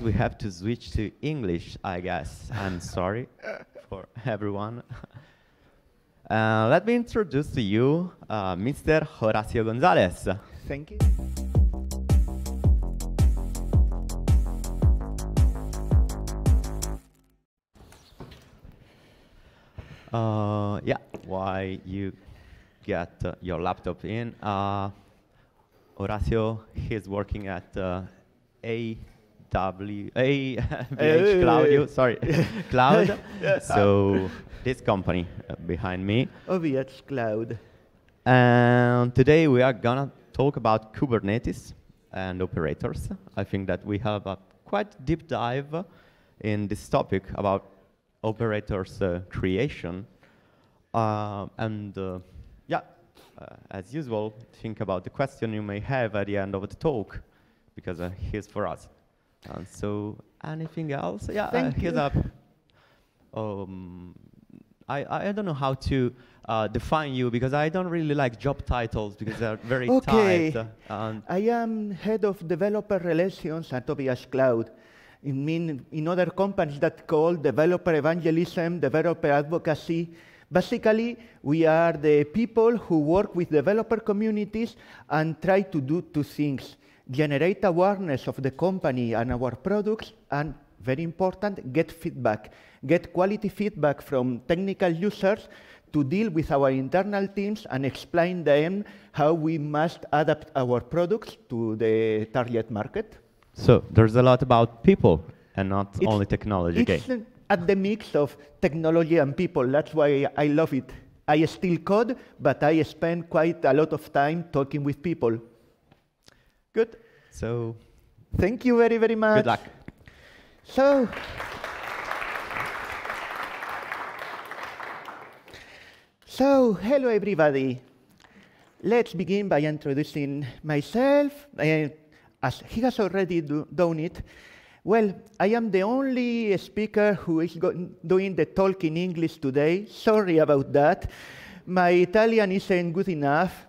but we have to switch to English, I guess. I'm sorry for everyone. Uh, let me introduce to you uh, Mr. Horacio Gonzalez. Thank you. Uh, yeah, why you get uh, your laptop in. Uh, Horacio, he's working at uh, A W A Cloud, Claudio, sorry, Cloud. so this company uh, behind me. OVH Cloud. And today we are gonna talk about Kubernetes and operators. I think that we have a quite deep dive in this topic about operators uh, creation. Uh, and uh, yeah, uh, as usual, think about the question you may have at the end of the talk because uh, here's for us. And so anything else? Yeah, uh, Thank uh, here's up. Um, I, I don't know how to uh, define you because I don't really like job titles because they're very okay. tight. Uh, and I am head of developer relations at OBS Cloud. mean in other companies that call developer evangelism, developer advocacy. Basically, we are the people who work with developer communities and try to do two things generate awareness of the company and our products, and very important, get feedback. Get quality feedback from technical users to deal with our internal teams and explain them how we must adapt our products to the target market. So there's a lot about people and not it's, only technology. It's okay. at the mix of technology and people. That's why I love it. I still code, but I spend quite a lot of time talking with people. Good. So thank you very, very much. Good luck. So. So, hello everybody. Let's begin by introducing myself. Uh, as he has already do, done it, well, I am the only speaker who is doing the talk in English today. Sorry about that. My Italian isn't good enough,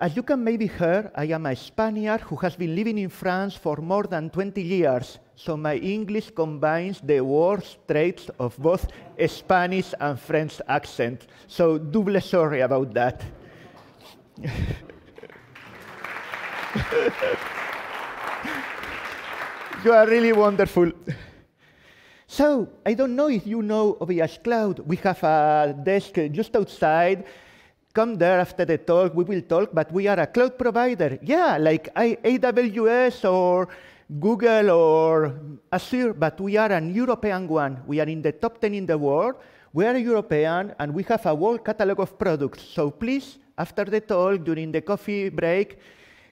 as you can maybe hear, I am a Spaniard who has been living in France for more than 20 years, so my English combines the worst traits of both Spanish and French accent. So double sorry about that. you are really wonderful. So, I don't know if you know OBS Cloud. We have a desk just outside come there after the talk, we will talk, but we are a cloud provider. Yeah, like AWS or Google or Azure, but we are an European one. We are in the top 10 in the world. We are European and we have a whole catalog of products. So please, after the talk, during the coffee break,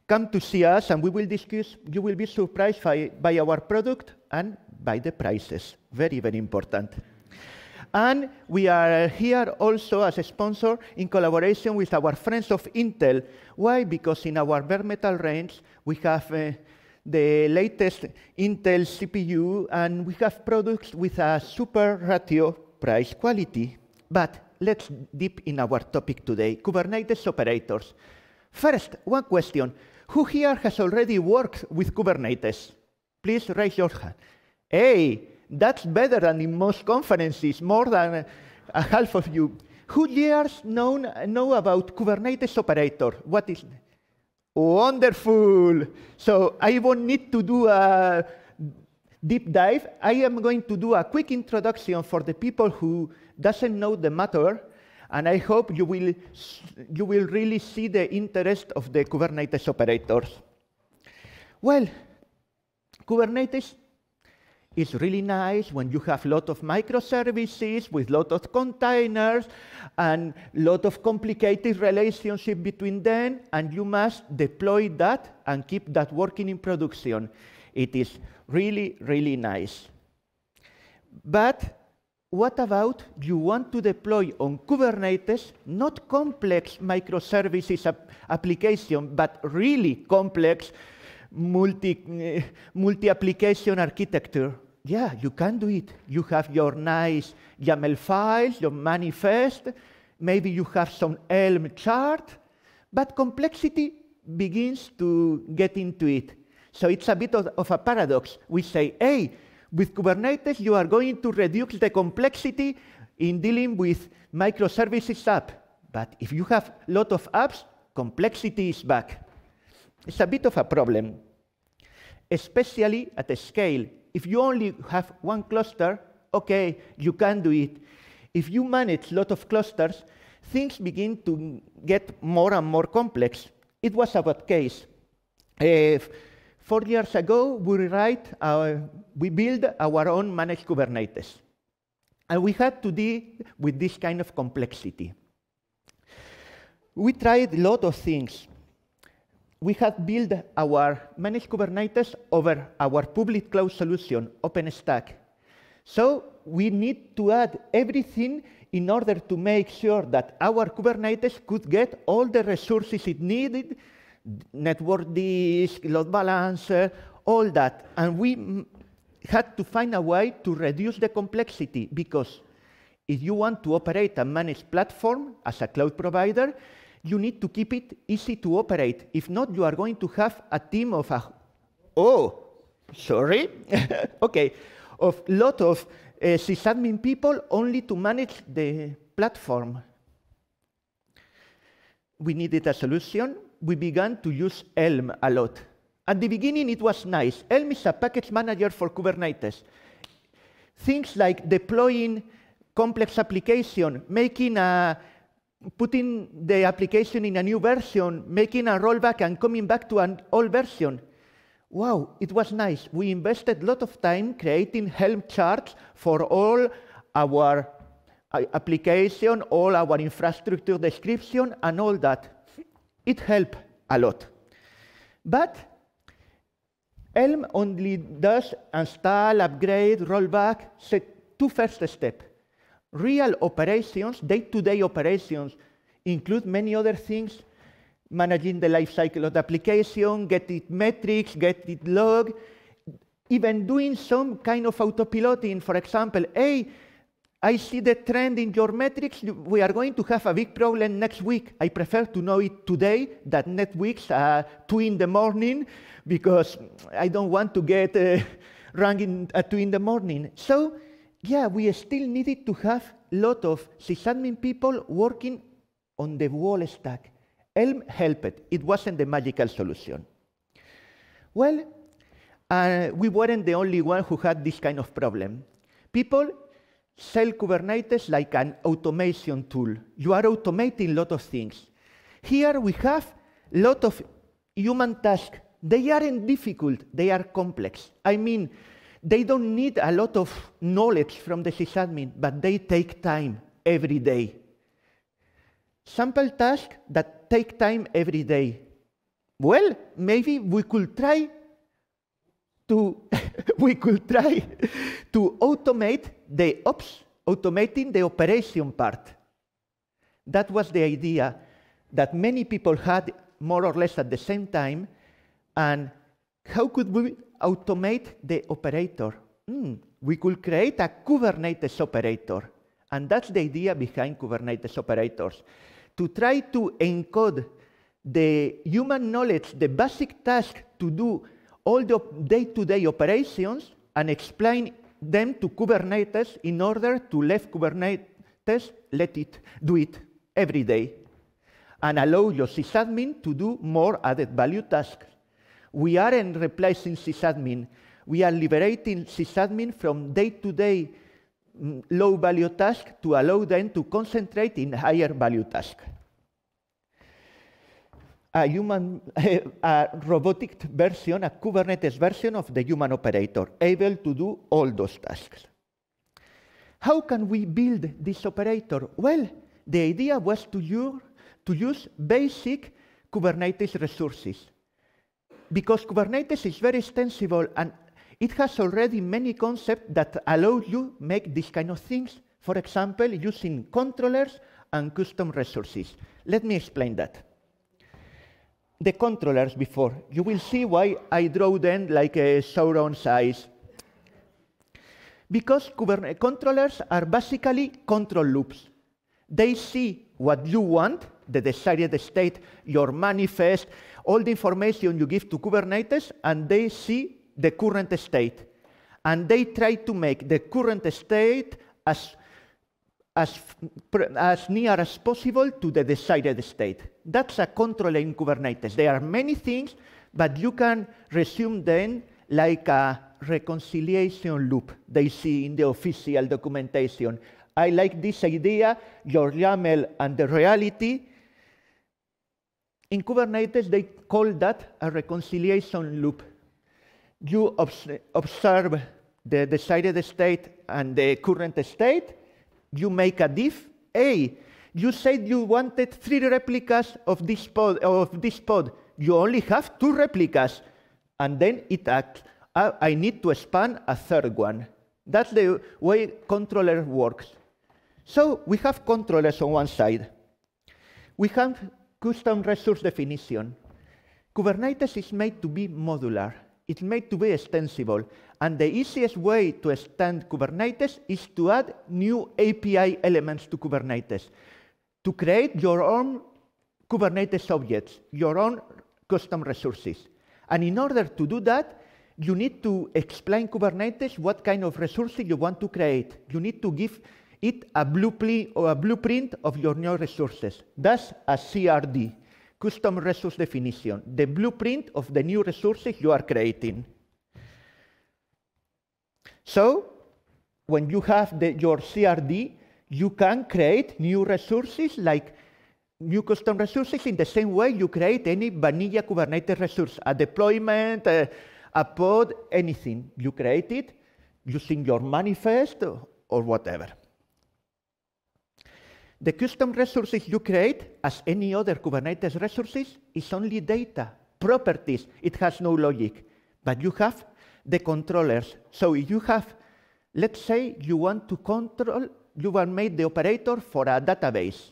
come to see us and we will discuss. You will be surprised by, by our product and by the prices. Very, very important. And we are here also as a sponsor in collaboration with our friends of Intel. Why? Because in our bare metal range, we have uh, the latest Intel CPU, and we have products with a super ratio price quality. But let's deep in our topic today, Kubernetes operators. First, one question. Who here has already worked with Kubernetes? Please raise your hand. Hey, that's better than in most conferences, more than uh, a, half of you. Who years know, know about Kubernetes operator? What is Wonderful. So I won't need to do a deep dive. I am going to do a quick introduction for the people who doesn't know the matter, and I hope you will, you will really see the interest of the Kubernetes operators. Well, Kubernetes it's really nice when you have a lot of microservices with a lot of containers and a lot of complicated relationship between them, and you must deploy that and keep that working in production. It is really, really nice. But what about you want to deploy on Kubernetes not complex microservices ap application, but really complex multi, eh, multi-application architecture, yeah, you can do it. You have your nice YAML files, your manifest, maybe you have some Elm chart, but complexity begins to get into it. So it's a bit of, of, a paradox. We say, hey, with Kubernetes, you are going to reduce the complexity in dealing with microservices app. But if you have a lot of apps, complexity is back. It's a bit of a problem, especially at a scale. If you only have one cluster, okay, you can do it. If you manage a lot of clusters, things begin to get more and more complex. It was about case. Uh, four years ago, we write, we build our own managed Kubernetes. And we had to deal with this kind of complexity. We tried a lot of things we have built our managed Kubernetes over our public cloud solution, OpenStack. So we need to add everything in order to make sure that our Kubernetes could get all the resources it needed, network disk, load balancer, all that. And we had to find a way to reduce the complexity because if you want to operate a managed platform as a cloud provider, you need to keep it easy to operate. If not, you are going to have a team of a, oh, sorry, okay, of lot of uh, sysadmin people only to manage the platform. We needed a solution. We began to use Elm a lot. At the beginning, it was nice. Elm is a package manager for Kubernetes. Things like deploying complex application, making a putting the application in a new version, making a rollback and coming back to an old version. Wow, it was nice. We invested a lot of time creating Helm charts for all our uh, application, all our infrastructure description, and all that. It helped a lot. But Helm only does install, upgrade, rollback, set two first steps real operations, day-to-day -day operations, include many other things, managing the life cycle of the application, get it metrics, get it log, even doing some kind of autopiloting, for example, hey, I see the trend in your metrics. We are going to have a big problem next week. I prefer to know it today than next week, uh, two in the morning because I don't want to get uh, rung in at uh, two in the morning. So yeah, we still needed to have a lot of sysadmin people working on the wall stack. Elm helped. It wasn't the magical solution. Well, uh, we weren't the only one who had this kind of problem. People sell Kubernetes like an automation tool. You are automating a lot of things. Here we have a lot of human tasks. They aren't difficult, they are complex. I mean, they don't need a lot of knowledge from the sysadmin, but they take time every day. Sample tasks that take time every day. Well, maybe we could try to we could try to automate the ops, automating the operation part. That was the idea that many people had more or less at the same time, and how could we automate the operator. Mm, we could create a Kubernetes operator. And that's the idea behind Kubernetes operators, to try to encode the human knowledge, the basic task to do all the day-to-day -day operations and explain them to Kubernetes in order to let Kubernetes let it do it every day and allow your sysadmin to do more added value tasks. We aren't replacing sysadmin. We are liberating sysadmin from day-to-day mm, low value tasks to allow them to concentrate in higher value tasks. A human, a robotic version, a Kubernetes version of the human operator, able to do all those tasks. How can we build this operator? Well, the idea was to use basic Kubernetes resources because Kubernetes is very extensible and it has already many concepts that allow you make these kind of things, for example, using controllers and custom resources. Let me explain that. The controllers before, you will see why I draw them like a sauron size. Because Kubernetes controllers are basically control loops. They see what you want the desired state, your manifest, all the information you give to Kubernetes, and they see the current state. And they try to make the current state as, as, as near as possible to the desired state. That's a controller in Kubernetes. There are many things, but you can resume them like a reconciliation loop they see in the official documentation. I like this idea, your YAML and the reality, in Kubernetes, they call that a reconciliation loop. You obs observe the desired state and the current state. You make a diff. A, you said you wanted three replicas of this pod. Of this pod. You only have two replicas. And then it acts. I, ah, I need to expand a third one. That's the way controller works. So we have controllers on one side. We have custom resource definition, Kubernetes is made to be modular. It's made to be extensible. And the easiest way to extend Kubernetes is to add new API elements to Kubernetes, to create your own Kubernetes objects, your own custom resources. And in order to do that, you need to explain Kubernetes what kind of resources you want to create. You need to give it a blueprint or a blueprint of your new resources. That's a CRD, custom resource definition, the blueprint of the new resources you are creating. So when you have the, your CRD, you can create new resources like new custom resources in the same way you create any vanilla Kubernetes resource, a deployment, a, a pod, anything. You create it using your manifest or whatever. The custom resources you create, as any other Kubernetes resources, is only data, properties. It has no logic. But you have the controllers. So if you have, let's say you want to control, you want to make the operator for a database.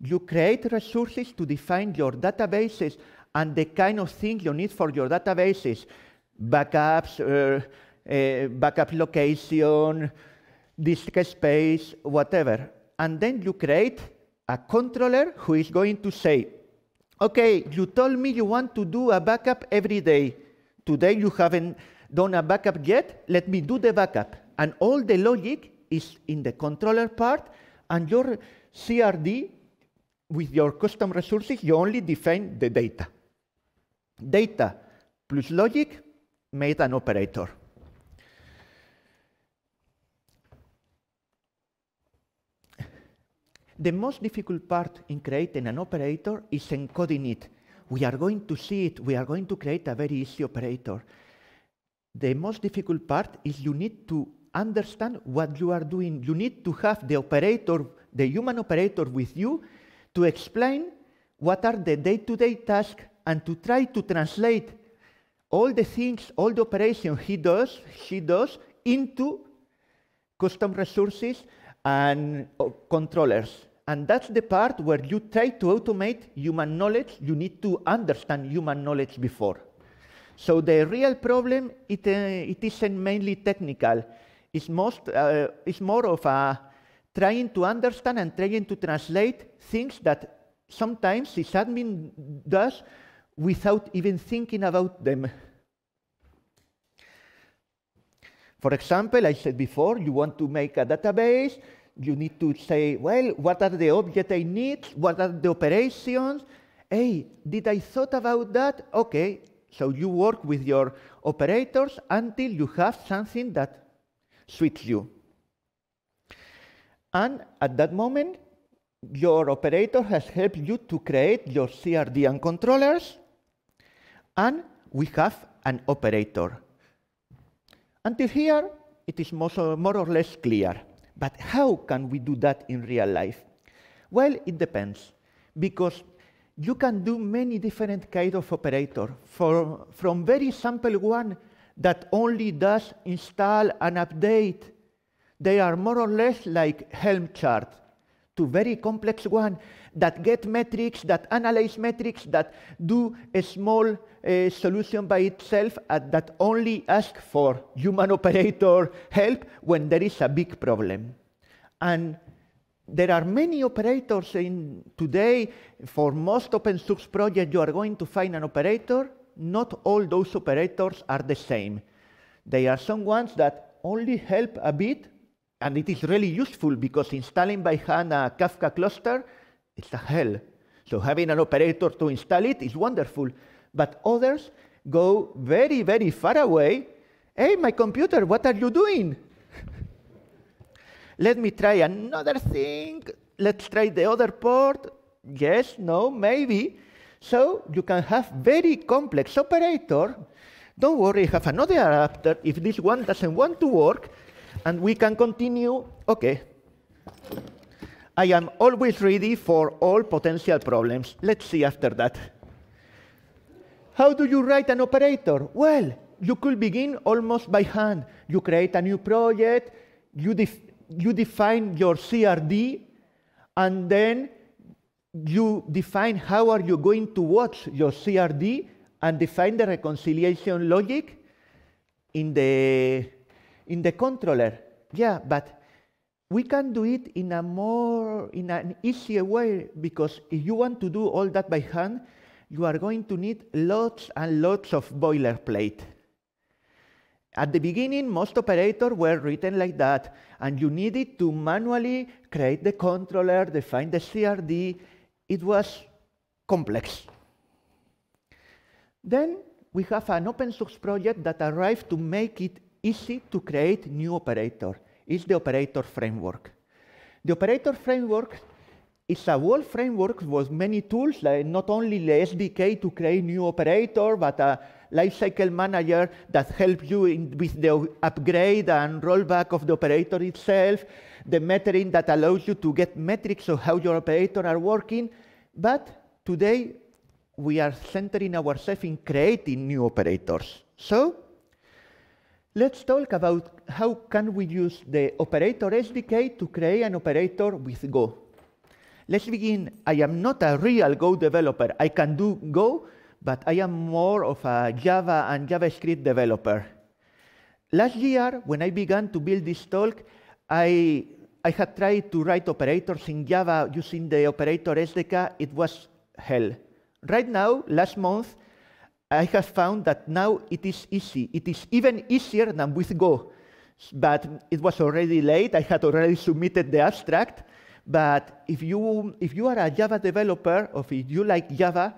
You create resources to define your databases and the kind of thing you need for your databases, backups, uh, uh, backup location, disk space, whatever and then you create a controller who is going to say, okay, you told me you want to do a backup every day. Today you haven't done a backup yet, let me do the backup. And all the logic is in the controller part, and your CRD, with your custom resources, you only define the data. Data plus logic made an operator. The most difficult part in creating an operator is encoding it. We are going to see it. We are going to create a very easy operator. The most difficult part is you need to understand what you are doing. You need to have the operator, the human operator with you to explain what are the day-to-day -day tasks and to try to translate all the things, all the operations he does, she does, into custom resources and uh, controllers. And that's the part where you try to automate human knowledge. You need to understand human knowledge before. So the real problem, it, uh, it isn't mainly technical. It's, most, uh, it's more of a uh, trying to understand and trying to translate things that sometimes the admin does without even thinking about them. For example, I said before, you want to make a database, you need to say, well, what are the objects I need? What are the operations? Hey, did I thought about that? Okay, so you work with your operators until you have something that suits you. And at that moment, your operator has helped you to create your CRD and controllers, and we have an operator. Until here, it is more or less clear. But how can we do that in real life? Well, it depends, because you can do many different kind of operator, from very simple one that only does install and update. They are more or less like Helm chart, to very complex one that get metrics, that analyze metrics, that do a small uh, solution by itself and uh, that only ask for human operator help when there is a big problem. And there are many operators in today. For most open source projects, you are going to find an operator. Not all those operators are the same. There are some ones that only help a bit, and it is really useful because installing by hand a Kafka cluster it's a hell. So having an operator to install it is wonderful. But others go very, very far away. Hey, my computer, what are you doing? Let me try another thing. Let's try the other port. Yes, no, maybe. So you can have very complex operator. Don't worry, have another adapter if this one doesn't want to work, and we can continue. Okay. I am always ready for all potential problems. Let's see after that. How do you write an operator? Well, you could begin almost by hand. You create a new project, you, def you define your CRD, and then you define how are you going to watch your CRD and define the reconciliation logic in the, in the controller. Yeah, but we can do it in a more, in an easier way, because if you want to do all that by hand, you are going to need lots and lots of boilerplate. At the beginning, most operators were written like that, and you needed to manually create the controller, define the CRD. It was complex. Then we have an open source project that arrived to make it easy to create new operators is the operator framework. The operator framework is a whole framework with many tools, like not only the SDK to create new operator, but a lifecycle manager that helps you in, with the upgrade and rollback of the operator itself, the metering that allows you to get metrics of how your operator are working. But today, we are centering ourselves in creating new operators. So Let's talk about how can we use the operator SDK to create an operator with Go. Let's begin. I am not a real Go developer. I can do Go, but I am more of a Java and JavaScript developer. Last year, when I began to build this talk, I, I had tried to write operators in Java using the operator SDK. It was hell. Right now, last month, I have found that now it is easy. It is even easier than with Go. But it was already late. I had already submitted the abstract. But if you, if you are a Java developer, or if you like Java,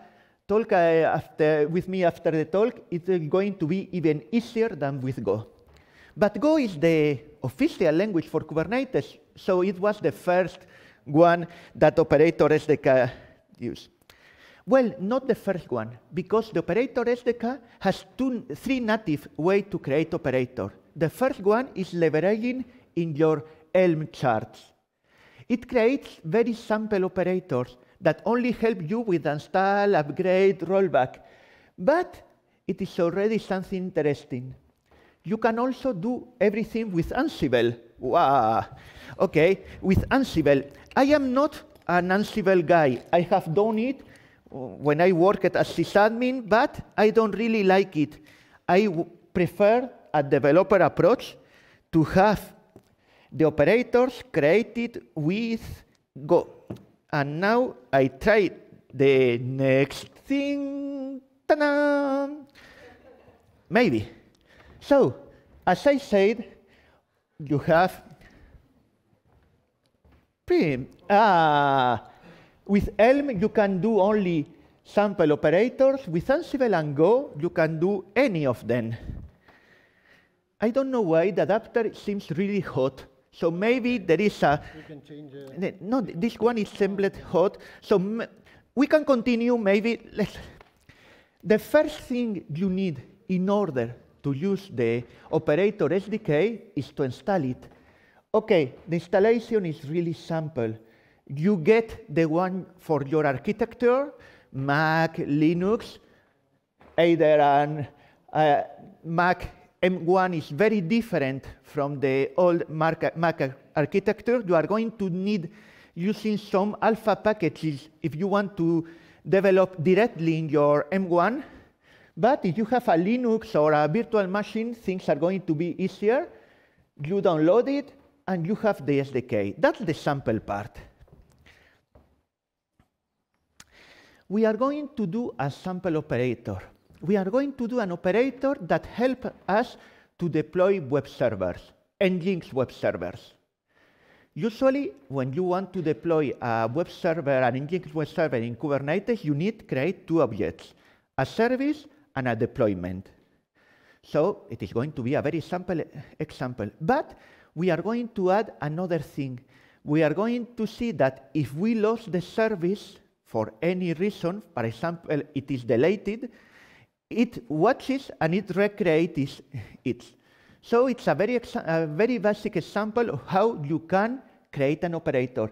talk uh, after, with me after the talk. It's uh, going to be even easier than with Go. But Go is the official language for Kubernetes, so it was the first one that operators use. Well, not the first one, because the operator SDK has two, three native ways to create operator. The first one is leveraging in your Elm charts. It creates very simple operators that only help you with install, upgrade, rollback. But it is already something interesting. You can also do everything with Ansible. Wow. Okay, with Ansible. I am not an Ansible guy. I have done it when I worked as sysadmin, but I don't really like it. I prefer a developer approach to have the operators created with Go. And now I try the next thing. Ta-da! Maybe. So, as I said, you have print. Ah, with Elm, you can do only sample operators. With Ansible and Go, you can do any of them. I don't know why the adapter seems really hot. So maybe there is a... can change uh, No, this one is sembled hot. So we can continue, maybe. Let's. The first thing you need in order to use the operator SDK is to install it. OK, the installation is really simple you get the one for your architecture, Mac, Linux, either an uh, Mac M1 is very different from the old Mac, Mac architecture. You are going to need using some alpha packages if you want to develop directly in your M1. But if you have a Linux or a virtual machine, things are going to be easier. You download it, and you have the SDK. That's the sample part. we are going to do a sample operator. We are going to do an operator that helps us to deploy web servers and web servers. Usually, when you want to deploy a web server, an Nginx web server in Kubernetes, you need to create two objects, a service and a deployment. So it is going to be a very simple example. But we are going to add another thing. We are going to see that if we lose the service, for any reason, for example, it is deleted, it watches and it recreates it. So it's a very, a very basic example of how you can create an operator.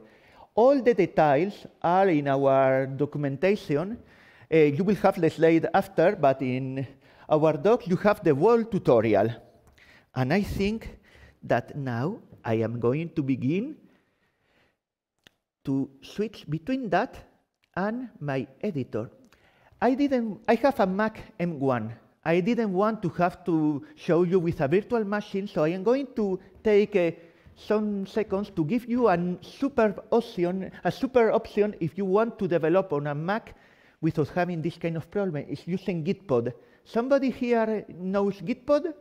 All the details are in our documentation. Uh, you will have the slide after, but in our doc, you have the whole tutorial. And I think that now I am going to begin to switch between that and my editor. I, didn't, I have a Mac M1. I didn't want to have to show you with a virtual machine, so I am going to take uh, some seconds to give you a super option, a super option if you want to develop on a Mac without having this kind of problem, is using Gitpod. Somebody here knows Gitpod?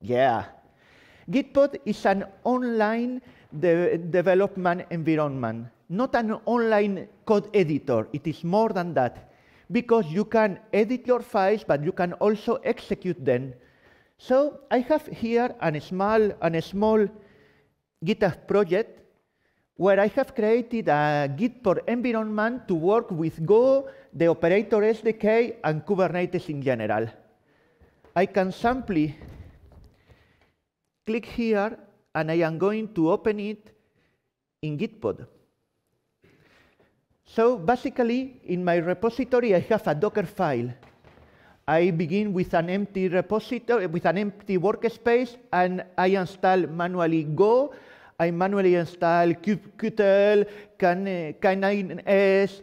Yeah, Gitpod is an online de development environment, not an online code editor. It is more than that, because you can edit your files, but you can also execute them. So I have here a small, an small GitHub project where I have created a Gitpod environment to work with Go, the operator SDK, and Kubernetes in general. I can simply click here, and I am going to open it in Gitpod. So basically, in my repository, I have a Docker file. I begin with an empty repository, with an empty workspace, and I install manually Go. I manually install Kubectl, k 9s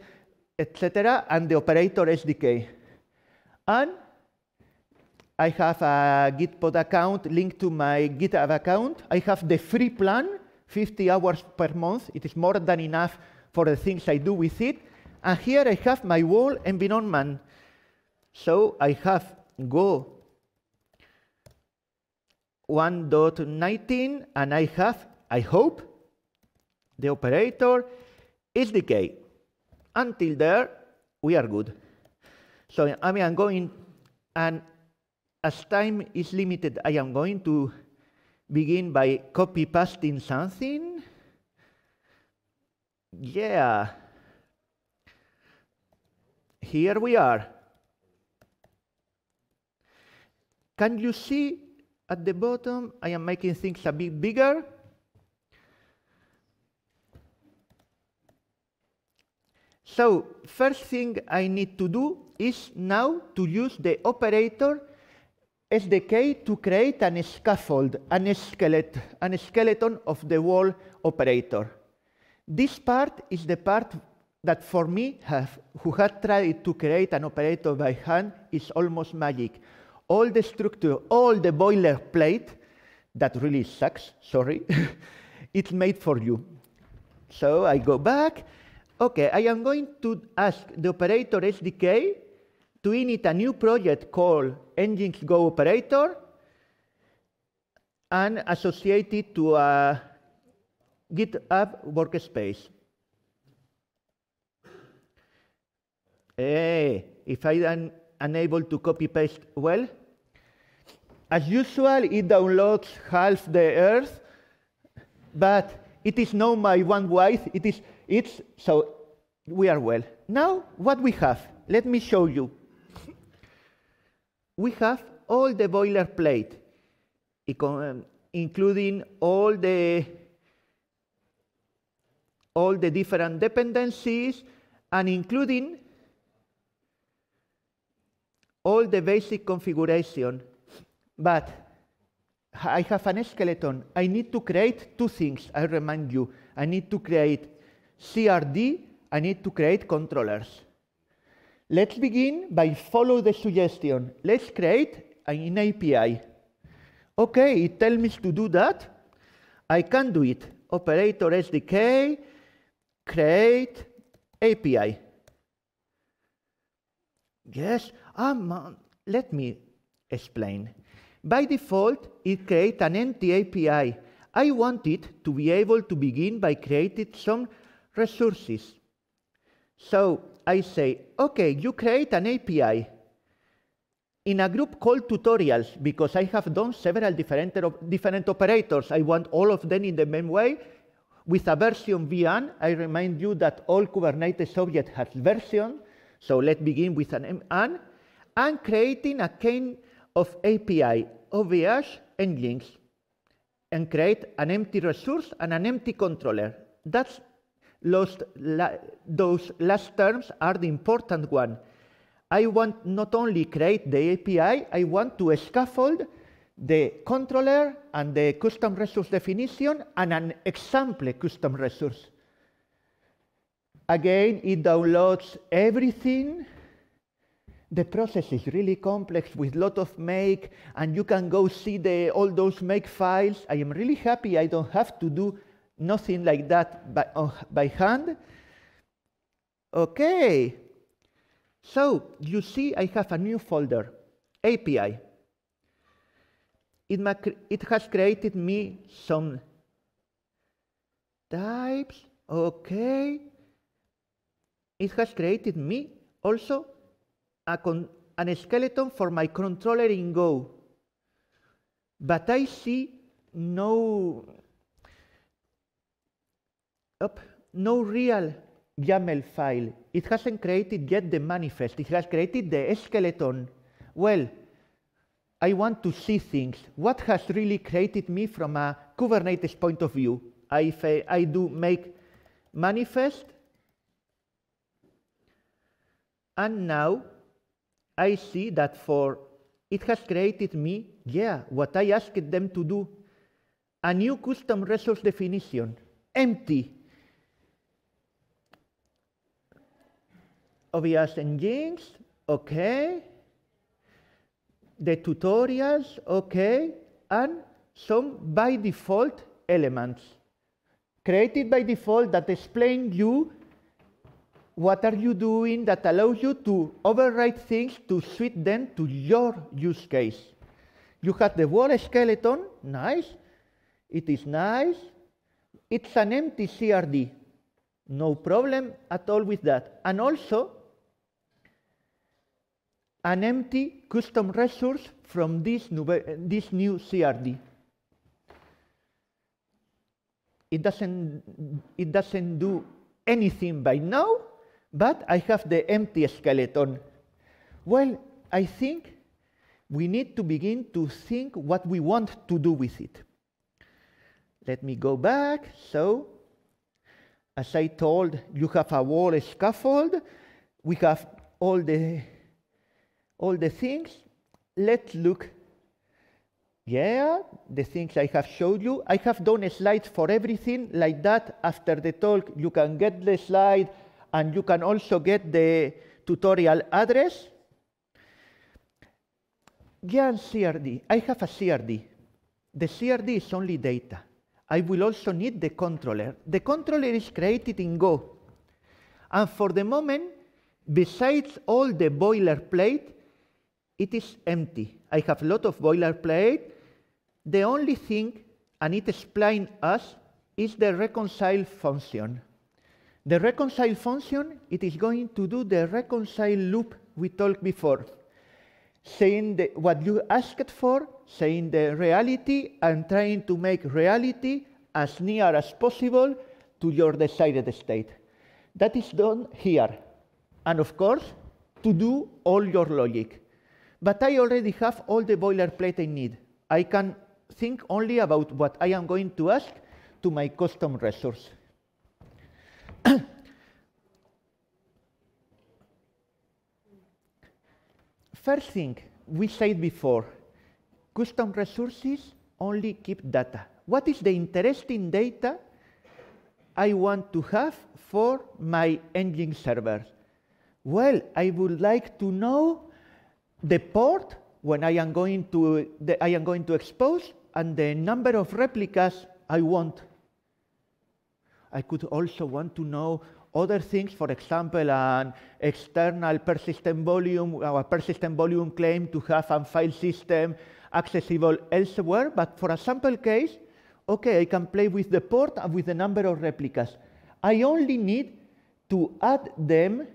etc., and the operator SDK. And I have a Gitpod account linked to my GitHub account. I have the free plan, 50 hours per month. It is more than enough for the things I do with it. And here I have my whole environment. So I have Go 1.19, and I have, I hope, the operator SDK. Until there, we are good. So I mean, I'm going, and as time is limited, I am going to begin by copy pasting something. Yeah. Here we are. Can you see at the bottom? I am making things a bit bigger. So first thing I need to do is now to use the operator SDK to create an scaffold, an skeleton, an skeleton of the wall operator. This part is the part that for me, have, who had tried to create an operator by hand, is almost magic. All the structure, all the boilerplate, that really sucks, sorry, it's made for you. So I go back. Okay, I am going to ask the operator SDK to init a new project called Engines Go Operator and associate it to a GitHub workspace. Hey, eh, if I am unable to copy paste well, as usual, it downloads half the earth, but it is known by one wife. It is, it's, so we are well. Now, what we have, let me show you we have all the boilerplate, um, including all the, all the different dependencies and including all the basic configuration. But I have an skeleton. I need to create two things, I remind you. I need to create CRD, I need to create controllers. Let's begin by follow the suggestion. Let's create an API. Okay, it tells me to do that. I can do it. Operator SDK, create API. Yes, um, let me explain. By default, it creates an empty API. I want it to be able to begin by creating some resources. So I say, okay, you create an API in a group called tutorials, because I have done several different, different operators. I want all of them in the same way. With a version v1, I remind you that all Kubernetes objects has version. So let's begin with an MN. And creating a kind of API, OVH and links, and create an empty resource and an empty controller. That's those last terms are the important one. I want not only create the API, I want to scaffold the controller and the custom resource definition and an example custom resource. Again, it downloads everything. The process is really complex with lot of make, and you can go see the, all those make files. I am really happy I don't have to do nothing like that by, uh, by hand. Okay. So you see I have a new folder, API. It, it has created me some types. Okay. It has created me also a an skeleton for my controller in Go. But I see no up, no real YAML file. It hasn't created yet the manifest. It has created the skeleton. Well, I want to see things. What has really created me from a Kubernetes point of view? I, I do make manifest. And now I see that for it has created me, yeah, what I asked them to do. A new custom resource definition, empty obvious engines, okay. The tutorials, okay. And some by default elements created by default that explain you what are you doing that allows you to overwrite things to suit them to your use case. You have the wall skeleton, nice. It is nice. It's an empty CRD. No problem at all with that. And also, an empty custom resource from this new, this new CRD. It doesn't, it doesn't do anything by now, but I have the empty skeleton. Well, I think we need to begin to think what we want to do with it. Let me go back. So, as I told, you have a wall scaffold. We have all the all the things. Let's look. Yeah, the things I have showed you. I have done slides for everything like that. After the talk, you can get the slide and you can also get the tutorial address. Yeah, CRD. I have a CRD. The CRD is only data. I will also need the controller. The controller is created in Go. And for the moment, besides all the boilerplate, it is empty. I have a lot of boilerplate. The only thing, and it explains us, is the reconcile function. The reconcile function, it is going to do the reconcile loop we talked before, saying the, what you asked for, saying the reality, and trying to make reality as near as possible to your desired state. That is done here. And of course, to do all your logic but I already have all the boilerplate I need. I can think only about what I am going to ask to my custom resource. First thing, we said before, custom resources only keep data. What is the interesting data I want to have for my engine server? Well, I would like to know the port when I am going to, the, I am going to expose and the number of replicas I want. I could also want to know other things, for example, an external persistent volume, or persistent volume claim to have a file system accessible elsewhere. But for a sample case, okay, I can play with the port and with the number of replicas. I only need to add them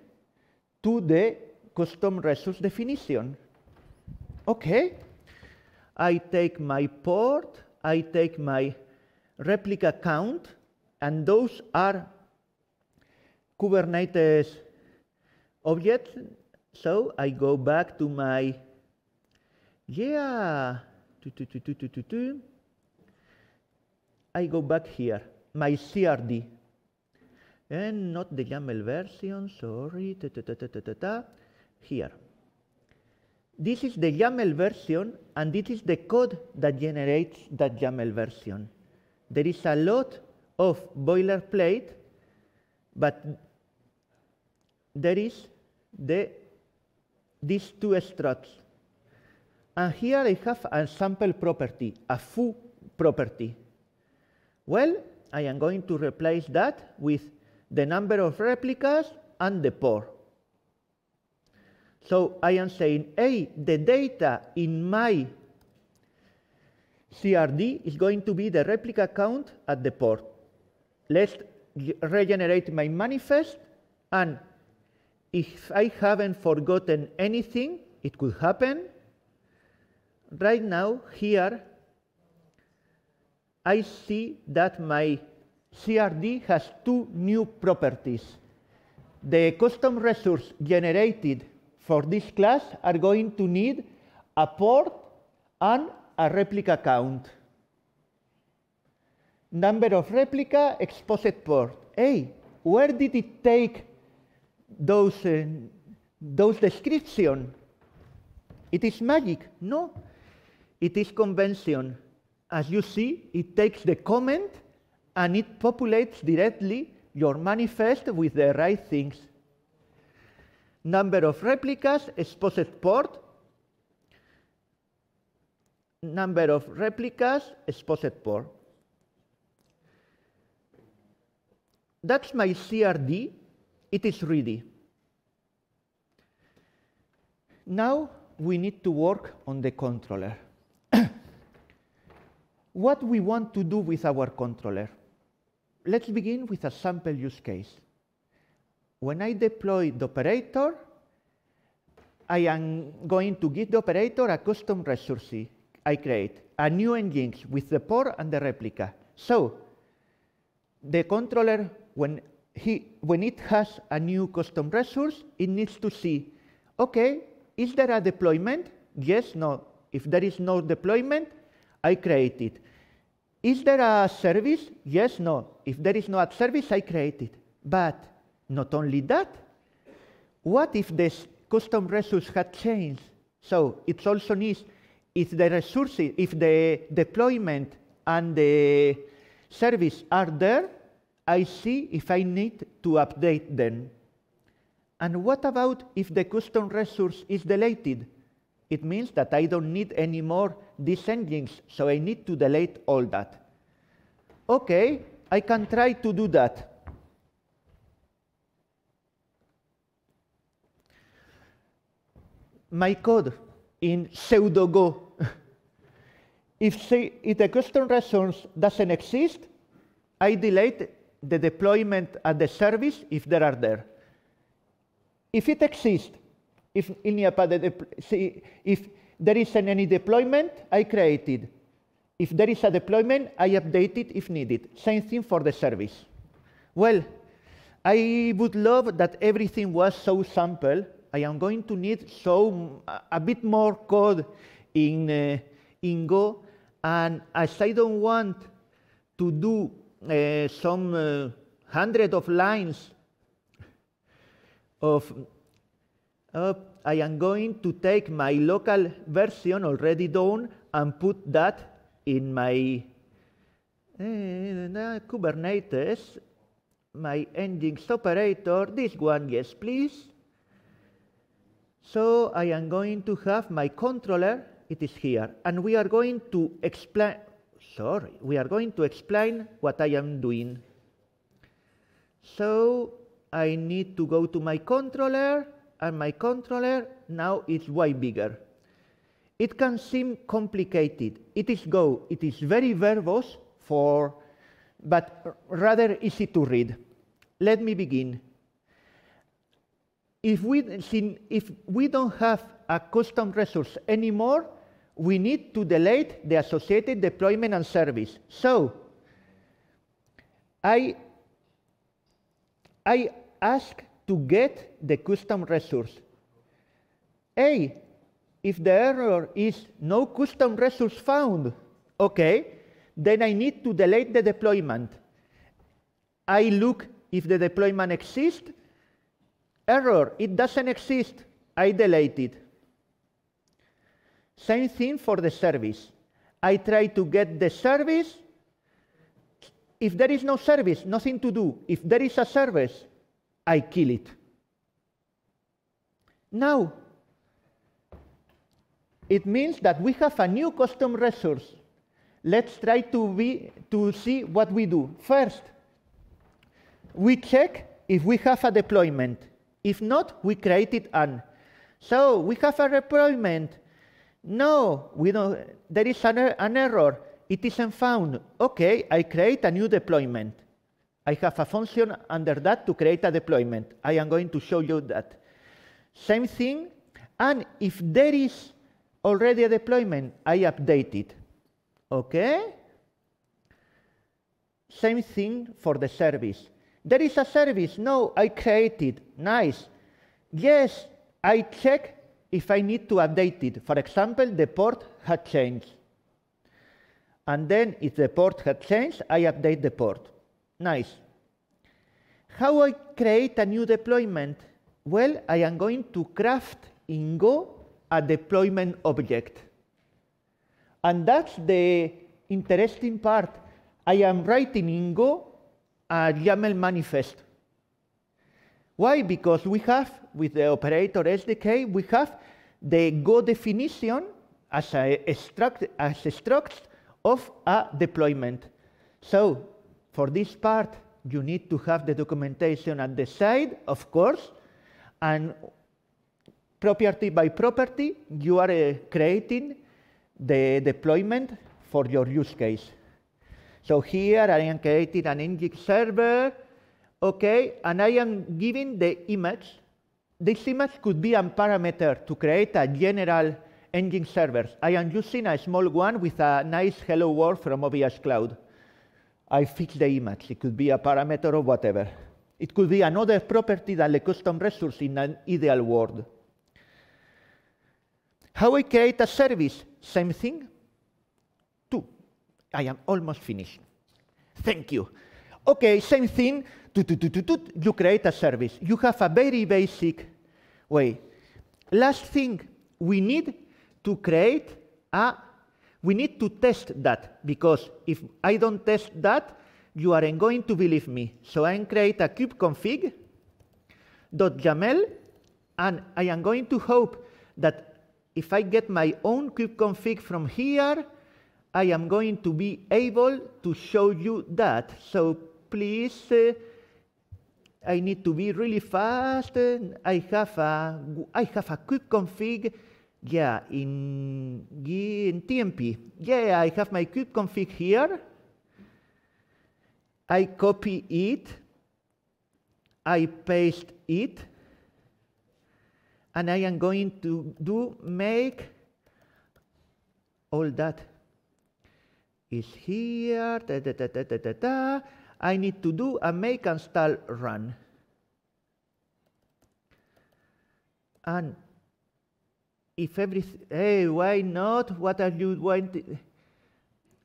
to the custom resource definition. Okay, I take my port, I take my replica count, and those are Kubernetes objects. So I go back to my, yeah, I go back here, my CRD. And not the YAML version, sorry, ta ta ta ta ta ta here. This is the YAML version, and this is the code that generates that YAML version. There is a lot of boilerplate, but there is the, these two struts. And here I have a sample property, a foo property. Well, I am going to replace that with the number of replicas and the port. So I am saying, hey, the data in my CRD is going to be the replica count at the port. Let's regenerate my manifest, and if I haven't forgotten anything, it could happen. Right now, here, I see that my CRD has two new properties. The custom resource generated for this class are going to need a port and a replica count. Number of replica exposed port. Hey, where did it take those, uh, those description? It is magic. No, it is convention. As you see, it takes the comment and it populates directly your manifest with the right things number of replicas, exposed port, number of replicas, exposed port. That's my CRD. It is ready. Now we need to work on the controller. what we want to do with our controller? Let's begin with a sample use case when I deploy the operator, I am going to give the operator a custom resource I create, a new engine with the port and the replica. So the controller, when, he, when it has a new custom resource, it needs to see, OK, is there a deployment? Yes, no. If there is no deployment, I create it. Is there a service? Yes, no. If there is no service, I create it. But not only that, what if the custom resource had changed? So it also needs, if the resources, if the deployment and the service are there, I see if I need to update them. And what about if the custom resource is deleted? It means that I don't need any more these engines, so I need to delete all that. Okay, I can try to do that. my code in pseudo Go. if, say, if the custom resource doesn't exist, I delete the deployment at the service if there are there. If it exists, if, see, if there isn't any deployment, I create it. If there is a deployment, I update it if needed. Same thing for the service. Well, I would love that everything was so simple I am going to need so a bit more code in, uh, in Go. And as I don't want to do uh, some uh, hundred of lines of, uh, I am going to take my local version already done and put that in my eh, Kubernetes, my endings operator, this one, yes, please. So I am going to have my controller, it is here, and we are going to explain, sorry, we are going to explain what I am doing. So I need to go to my controller, and my controller now is way bigger. It can seem complicated. It is Go. It is very verbose for, but rather easy to read. Let me begin. If we, if we don't have a custom resource anymore, we need to delete the associated deployment and service. So I, I ask to get the custom resource. A, if the error is no custom resource found, okay, then I need to delete the deployment. I look if the deployment exists, Error, it doesn't exist. I delete it. Same thing for the service. I try to get the service. If there is no service, nothing to do. If there is a service, I kill it. Now, it means that we have a new custom resource. Let's try to, be, to see what we do. First, we check if we have a deployment. If not, we created an. So we have a deployment. No, we don't. There is an, er, an error. It isn't found. Okay, I create a new deployment. I have a function under that to create a deployment. I am going to show you that. Same thing, and if there is already a deployment, I update it. Okay? Same thing for the service. There is a service. No, I created. Nice. Yes, I check if I need to update it. For example, the port had changed. And then if the port had changed, I update the port. Nice. How I create a new deployment? Well, I am going to craft in Go a deployment object. And that's the interesting part. I am writing in Go a YAML manifest. Why? Because we have, with the operator SDK, we have the Go definition as a, struct, as a struct of a deployment. So for this part, you need to have the documentation at the side, of course, and property by property, you are uh, creating the deployment for your use case. So here I am creating an engine server, okay, and I am giving the image. This image could be a parameter to create a general engine server. I am using a small one with a nice hello world from OBS Cloud. I fix the image. It could be a parameter or whatever. It could be another property than the custom resource in an ideal world. How I create a service? Same thing. I am almost finished. Thank you. Okay, same thing. You create a service. You have a very basic way. Last thing, we need to create a, we need to test that because if I don't test that, you aren't going to believe me. So I create a kubeconfig.yaml and I am going to hope that if I get my own kubeconfig from here, I am going to be able to show you that. So please, uh, I need to be really fast. I have a, I have a quick config. Yeah, in, in TMP. Yeah, I have my quick config here. I copy it. I paste it. And I am going to do make all that is here. Da, da, da, da, da, da, da. I need to do a make and stall run. And if everything, hey, why not? What are you wanting?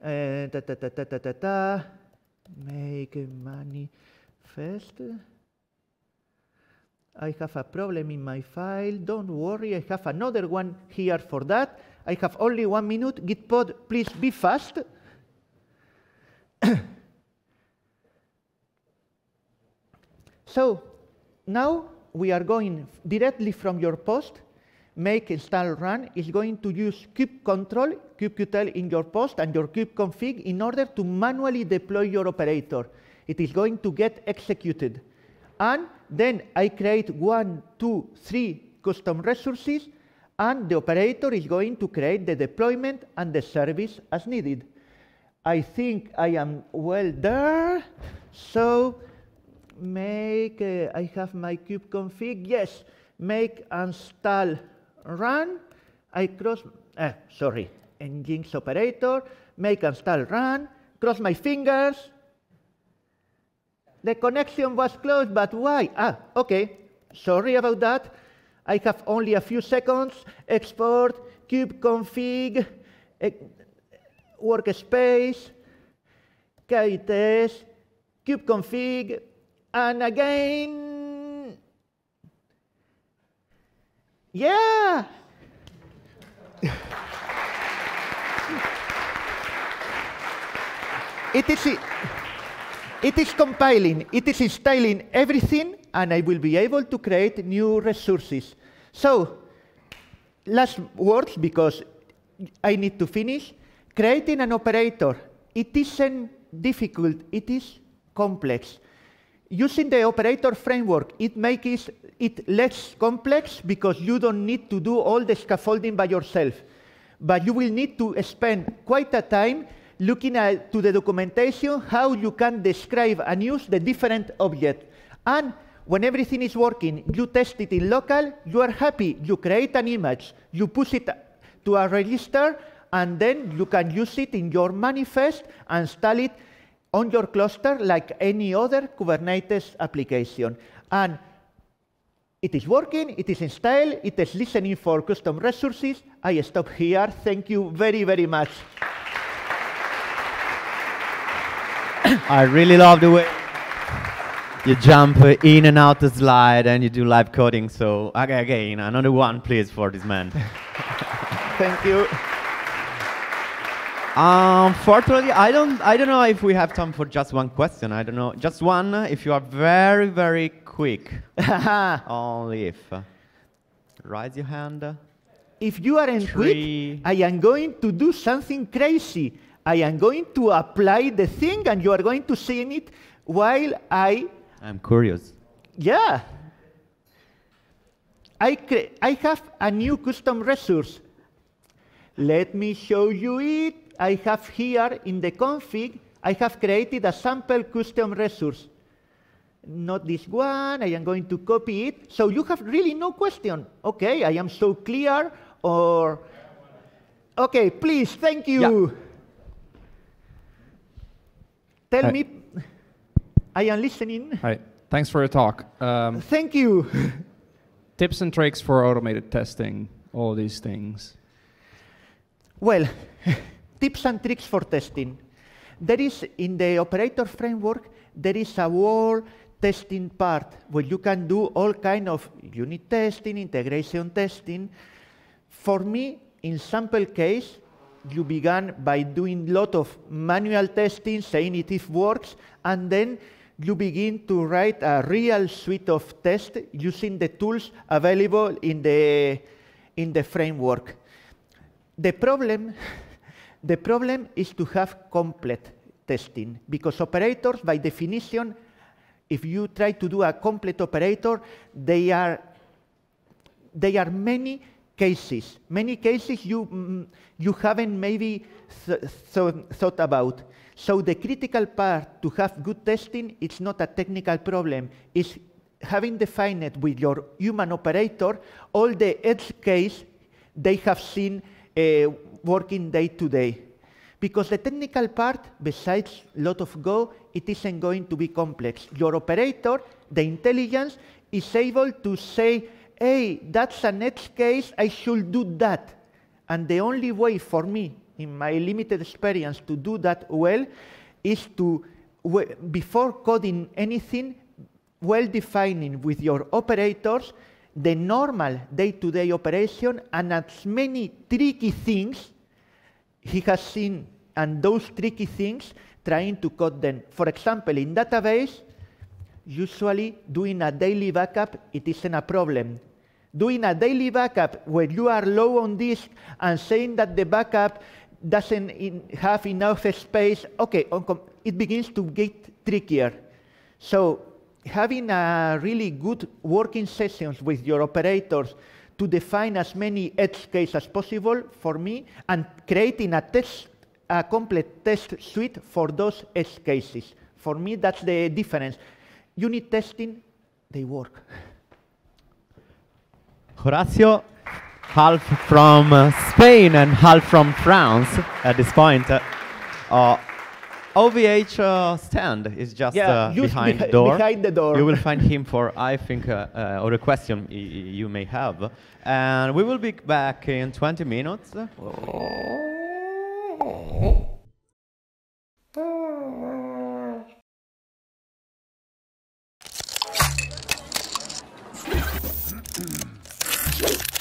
Uh, da, da, da, da, da, da, da. Make money first. I have a problem in my file. Don't worry, I have another one here for that. I have only one minute. Gitpod, please be fast. so now we are going directly from your post, make install run is going to use kubectl, kubectl in your post and your kubeconfig in order to manually deploy your operator. It is going to get executed. And then I create one, two, three custom resources, and the operator is going to create the deployment and the service as needed. I think I am well there. So make, uh, I have my cube config. Yes, make install run. I cross, uh, sorry, nginx operator, make install run, cross my fingers. The connection was closed, but why? Ah, okay, sorry about that. I have only a few seconds. Export, kubeconfig, eh, workspace, Cube kubeconfig, and again, yeah. it is it is compiling, it is installing everything, and I will be able to create new resources. So, last words, because I need to finish. Creating an operator, it isn't difficult, it is complex. Using the operator framework, it makes it less complex because you don't need to do all the scaffolding by yourself. But you will need to spend quite a time looking at, to the documentation, how you can describe and use the different objects. And when everything is working, you test it in local, you are happy, you create an image, you push it to a register, and then you can use it in your manifest and install it on your cluster like any other Kubernetes application. And it is working, it is installed, it is listening for custom resources. I stop here. Thank you very, very much. I really love the way you jump in and out the slide and you do live coding. So, okay, again, another one, please, for this man. Thank you. Unfortunately, I don't, I don't know if we have time for just one question. I don't know. Just one, if you are very, very quick. Only if. Raise your hand. If you aren't Three. quick, I am going to do something crazy. I am going to apply the thing and you are going to see it while I. I'm curious. Yeah. I, I have a new custom resource. Let me show you it. I have here in the config, I have created a sample custom resource. Not this one, I am going to copy it. So you have really no question. Okay, I am so clear or... Okay, please, thank you. Yeah. Tell Hi. me, I am listening. Hi, thanks for your talk. Um, thank you. tips and tricks for automated testing, all these things. Well, tips and tricks for testing. There is, in the operator framework, there is a whole testing part where you can do all kind of unit testing, integration testing. For me, in sample case, you began by doing a lot of manual testing, saying it if works, and then you begin to write a real suite of tests using the tools available in the, in the framework. The problem the problem is to have complete testing because operators, by definition, if you try to do a complete operator, they are, they are many cases. Many cases you, mm, you haven't maybe th th thought about. So the critical part to have good testing, it's not a technical problem. It's having defined with your human operator all the edge case they have seen uh, working day to day. Because the technical part, besides a lot of Go, it isn't going to be complex. Your operator, the intelligence, is able to say, hey, that's a next case, I should do that. And the only way for me, in my limited experience, to do that well is to, before coding anything, well defining with your operators the normal day-to-day operation and as many tricky things he has seen and those tricky things trying to code them. For example, in database, usually doing a daily backup, it isn't a problem. Doing a daily backup where you are low on disk and saying that the backup doesn't in, have enough space, okay, it begins to get trickier. So having a really good working sessions with your operators to define as many edge cases as possible for me and creating a test, a complete test suite for those edge cases. For me, that's the difference. Unit testing, they work. Horacio, half from uh, Spain and half from France at this point. Uh, OVH uh, stand is just yeah, uh, behind, behi door. behind the door. You will find him for, I think, uh, uh or a question you may have. And we will be back in 20 minutes.